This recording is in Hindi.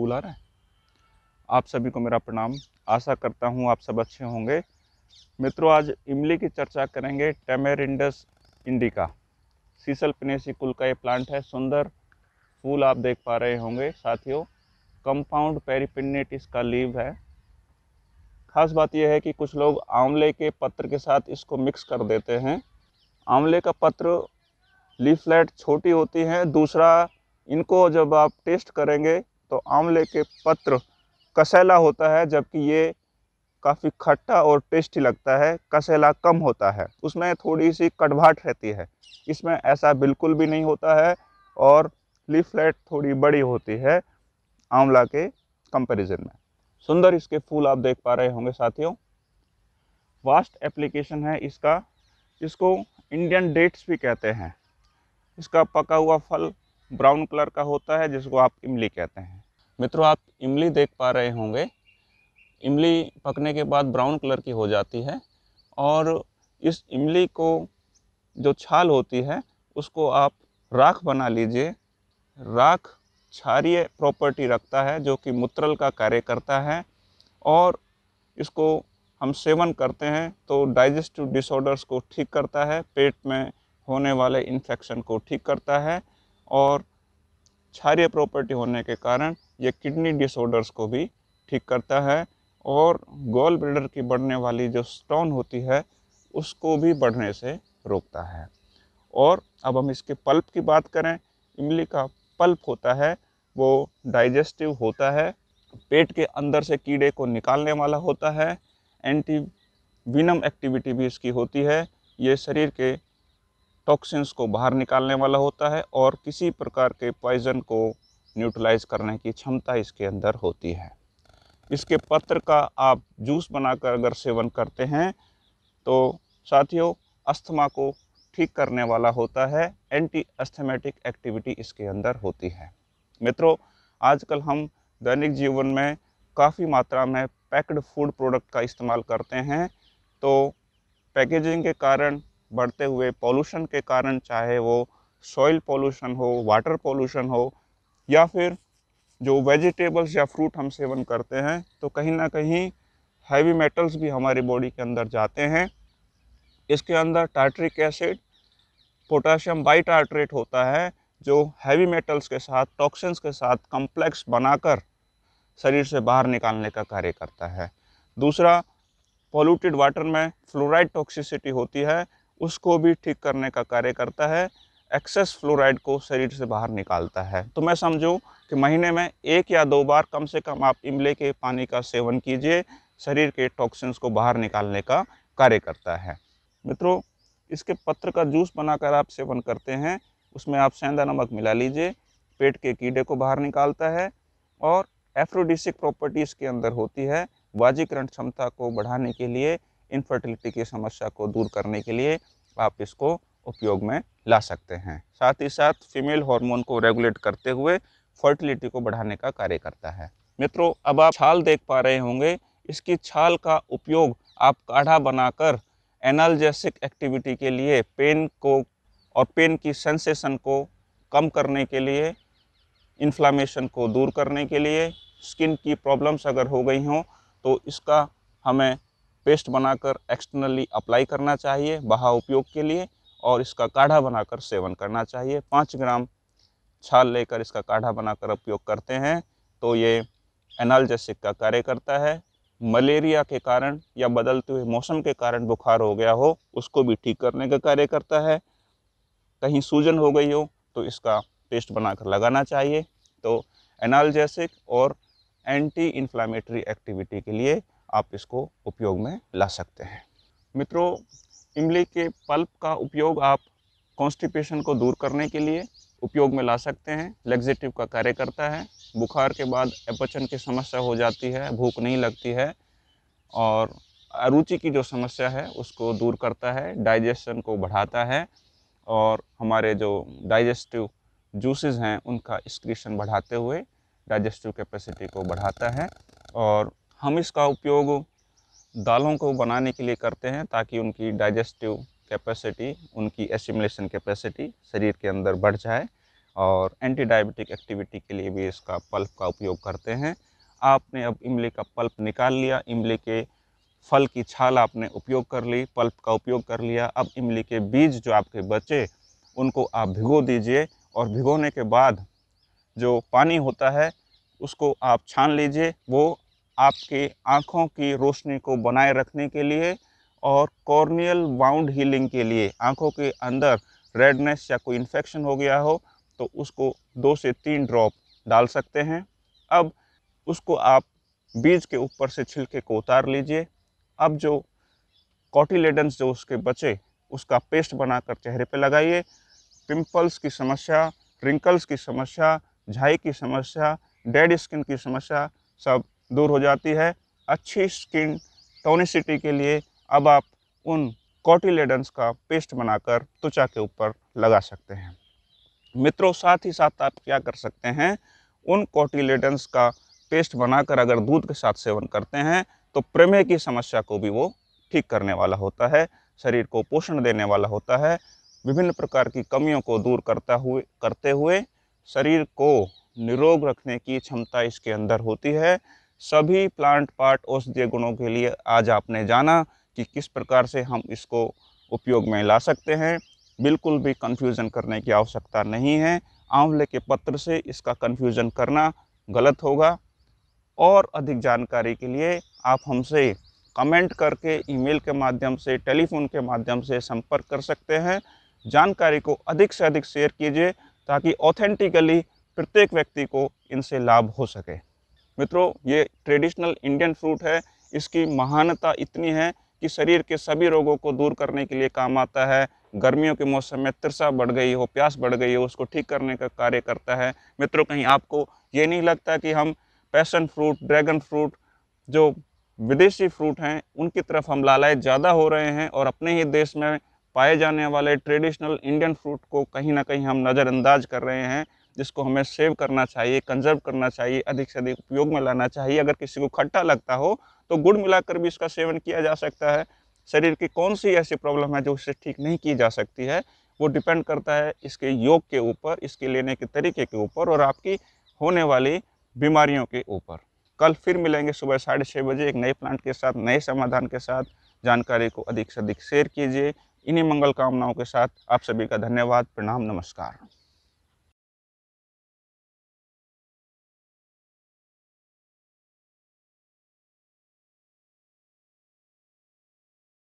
फूल आ रहा है आप सभी को मेरा प्रणाम आशा करता हूँ आप सब अच्छे होंगे मित्रों आज इमली की चर्चा करेंगे टेमेरिंडस इंडिका सीसल पिनेसी कुल का ये प्लांट है सुंदर फूल आप देख पा रहे होंगे साथियों कंपाउंड पेरीपिनेट इसका लीव है खास बात यह है कि कुछ लोग आंवले के पत्र के साथ इसको मिक्स कर देते हैं आंवले का पत्र लीफलेट छोटी होती हैं दूसरा इनको जब आप टेस्ट करेंगे तो आंवले के पत्र कसैला होता है जबकि ये काफ़ी खट्टा और टेस्टी लगता है कसैला कम होता है उसमें थोड़ी सी कड़वाहट रहती है इसमें ऐसा बिल्कुल भी नहीं होता है और लीफलेट थोड़ी बड़ी होती है आंवला के कंपैरिजन में सुंदर इसके फूल आप देख पा रहे होंगे साथियों वास्ट एप्लीकेशन है इसका इसको इंडियन डेट्स भी कहते हैं इसका पका हुआ फल ब्राउन कलर का होता है जिसको आप इमली कहते हैं मित्रों आप इमली देख पा रहे होंगे इमली पकने के बाद ब्राउन कलर की हो जाती है और इस इमली को जो छाल होती है उसको आप राख बना लीजिए राख क्षारीय प्रॉपर्टी रखता है जो कि मूत्रल का कार्य करता है और इसको हम सेवन करते हैं तो डाइजेस्टिव डिसऑर्डर्स को ठीक करता है पेट में होने वाले इन्फेक्शन को ठीक करता है और क्षारीय प्रॉपर्टी होने के कारण ये किडनी डिसऑर्डर्स को भी ठीक करता है और गोल ब्लडर की बढ़ने वाली जो स्टोन होती है उसको भी बढ़ने से रोकता है और अब हम इसके पल्प की बात करें इमली का पल्प होता है वो डाइजेस्टिव होता है पेट के अंदर से कीड़े को निकालने वाला होता है एंटी विनम एक्टिविटी भी इसकी होती है ये शरीर के टॉक्सिन्स को बाहर निकालने वाला होता है और किसी प्रकार के पॉइजन को न्यूट्रलाइज करने की क्षमता इसके अंदर होती है इसके पत्र का आप जूस बनाकर अगर सेवन करते हैं तो साथियों अस्थमा को ठीक करने वाला होता है एंटी अस्थमेटिक एक्टिविटी इसके अंदर होती है मित्रों आजकल हम दैनिक जीवन में काफ़ी मात्रा में पैक्ड फूड प्रोडक्ट का इस्तेमाल करते हैं तो पैकेजिंग के कारण बढ़ते हुए पॉल्यूशन के कारण चाहे वो सॉइल पॉल्यूशन हो वाटर पॉल्यूशन हो या फिर जो वेजिटेबल्स या फ्रूट हम सेवन करते हैं तो कहीं ना कहीं हैवी मेटल्स भी हमारी बॉडी के अंदर जाते हैं इसके अंदर टार्ट्रिक एसिड पोटाशियम बाइटार्ट्रेट होता है जो हैवी मेटल्स के साथ टॉक्सिन्स के साथ कम्प्लेक्स बनाकर शरीर से बाहर निकालने का कार्य करता है दूसरा पॉल्यूटेड वाटर में फ्लोराइड टॉक्सिसिटी होती है उसको भी ठीक करने का कार्य करता है एक्सेस फ्लोराइड को शरीर से बाहर निकालता है तो मैं समझूं कि महीने में एक या दो बार कम से कम आप इमले के पानी का सेवन कीजिए शरीर के टॉक्सिन्स को बाहर निकालने का कार्य करता है मित्रों इसके पत्र का जूस बनाकर आप सेवन करते हैं उसमें आप सेंधा नमक मिला लीजिए पेट के कीड़े को बाहर निकालता है और एफ्रोडिसिक प्रॉपर्टीज़ के अंदर होती है वाजीकरण क्षमता को बढ़ाने के लिए इनफर्टिलिटी की समस्या को दूर करने के लिए आप इसको उपयोग में ला सकते हैं साथ ही साथ फीमेल हार्मोन को रेगुलेट करते हुए फर्टिलिटी को बढ़ाने का कार्य करता है मित्रों अब आप छाल देख पा रहे होंगे इसकी छाल का उपयोग आप काढ़ा बनाकर एनालजेसिक एक्टिविटी के लिए पेन को और पेन की सेंसेशन को कम करने के लिए इन्फ्लामेशन को दूर करने के लिए स्किन की प्रॉब्लम्स अगर हो गई हों तो इसका हमें पेस्ट बनाकर एक्सटर्नली अप्लाई करना चाहिए बहा उपयोग के लिए और इसका काढ़ा बनाकर सेवन करना चाहिए पाँच ग्राम छाल लेकर इसका काढ़ा बनाकर उपयोग करते हैं तो ये एनालजेसिक का कार्य करता है मलेरिया के कारण या बदलते हुए मौसम के कारण बुखार हो गया हो उसको भी ठीक करने का कार्य करता है कहीं सूजन हो गई हो तो इसका पेस्ट बनाकर लगाना चाहिए तो एनालजेसिक और एंटी इन्फ्लामेटरी एक्टिविटी के लिए आप इसको उपयोग में ला सकते हैं मित्रों इमली के पल्प का उपयोग आप कॉन्स्टिपेशन को दूर करने के लिए उपयोग में ला सकते हैं लेग्जेटिव का कार्य करता है बुखार के बाद अपचन की समस्या हो जाती है भूख नहीं लगती है और अरुचि की जो समस्या है उसको दूर करता है डाइजेशन को बढ़ाता है और हमारे जो डाइजेस्टिव जूसेस हैं उनका स्क्रीशन बढ़ाते हुए डाइजेस्टिव कैपेसिटी को बढ़ाता है और हम इसका उपयोग दालों को बनाने के लिए करते हैं ताकि उनकी डाइजेस्टिव कैपेसिटी उनकी एसिमुलेशन कैपेसिटी शरीर के अंदर बढ़ जाए और एंटी डायबिटिक एक्टिविटी के लिए भी इसका पल्प का उपयोग करते हैं आपने अब इमली का पल्प निकाल लिया इमली के फल की छाल आपने उपयोग कर ली पल्प का उपयोग कर लिया अब इमली के बीज जो आपके बचे उनको आप भिगो दीजिए और भिगोने के बाद जो पानी होता है उसको आप छान लीजिए वो आपके आँखों की रोशनी को बनाए रखने के लिए और कॉर्नियल बाउंड हीलिंग के लिए आँखों के अंदर रेडनेस या कोई इन्फेक्शन हो गया हो तो उसको दो से तीन ड्रॉप डाल सकते हैं अब उसको आप बीज के ऊपर से छिलके को उतार लीजिए अब जो कॉटिलेडन्स जो उसके बचे उसका पेस्ट बनाकर चेहरे पे लगाइए पिंपल्स की समस्या रिंकल्स की समस्या झाई की समस्या डेड स्किन की समस्या सब दूर हो जाती है अच्छी स्किन टोनिसिटी के लिए अब आप उन कॉटिलेडन्स का पेस्ट बनाकर त्वचा के ऊपर लगा सकते हैं मित्रों साथ ही साथ आप क्या कर सकते हैं उन कॉटिलेडन्स का पेस्ट बनाकर अगर दूध के साथ सेवन करते हैं तो प्रेमेह की समस्या को भी वो ठीक करने वाला होता है शरीर को पोषण देने वाला होता है विभिन्न प्रकार की कमियों को दूर करता हुए करते हुए शरीर को निरोग रखने की क्षमता इसके अंदर होती है सभी प्लांट पार्ट औषधीय गुणों के लिए आज आपने जाना कि किस प्रकार से हम इसको उपयोग में ला सकते हैं बिल्कुल भी कन्फ्यूज़न करने की आवश्यकता नहीं है आंवले के पत्र से इसका कन्फ्यूज़न करना गलत होगा और अधिक जानकारी के लिए आप हमसे कमेंट करके ईमेल के माध्यम से टेलीफोन के माध्यम से संपर्क कर सकते हैं जानकारी को अधिक से अधिक शेयर कीजिए ताकि ऑथेंटिकली प्रत्येक व्यक्ति को इनसे लाभ हो सके मित्रों ये ट्रेडिशनल इंडियन फ्रूट है इसकी महानता इतनी है कि शरीर के सभी रोगों को दूर करने के लिए काम आता है गर्मियों के मौसम में तिरसा बढ़ गई हो प्यास बढ़ गई हो उसको ठीक करने का कार्य करता है मित्रों कहीं आपको ये नहीं लगता कि हम पैशन फ्रूट ड्रैगन फ्रूट जो विदेशी फ्रूट हैं उनकी तरफ हम लालायत ज़्यादा हो रहे हैं और अपने ही देश में पाए जाने वाले ट्रेडिशनल इंडियन फ्रूट को कहीं ना कहीं हम नज़रअंदाज कर रहे हैं जिसको हमें सेव करना चाहिए कंजर्व करना चाहिए अधिक से अधिक उपयोग में लाना चाहिए अगर किसी को खट्टा लगता हो तो गुड़ मिलाकर भी इसका सेवन किया जा सकता है शरीर की कौन सी ऐसी प्रॉब्लम है जो इससे ठीक नहीं की जा सकती है वो डिपेंड करता है इसके योग के ऊपर इसके लेने के तरीके के ऊपर और आपकी होने वाली बीमारियों के ऊपर कल फिर मिलेंगे सुबह साढ़े छः बजे एक नए प्लांट के साथ नए समाधान के साथ जानकारी को अधिक से अधिक शेयर कीजिए इन्हीं मंगल कामनाओं के साथ आप सभी का धन्यवाद प्रणाम नमस्कार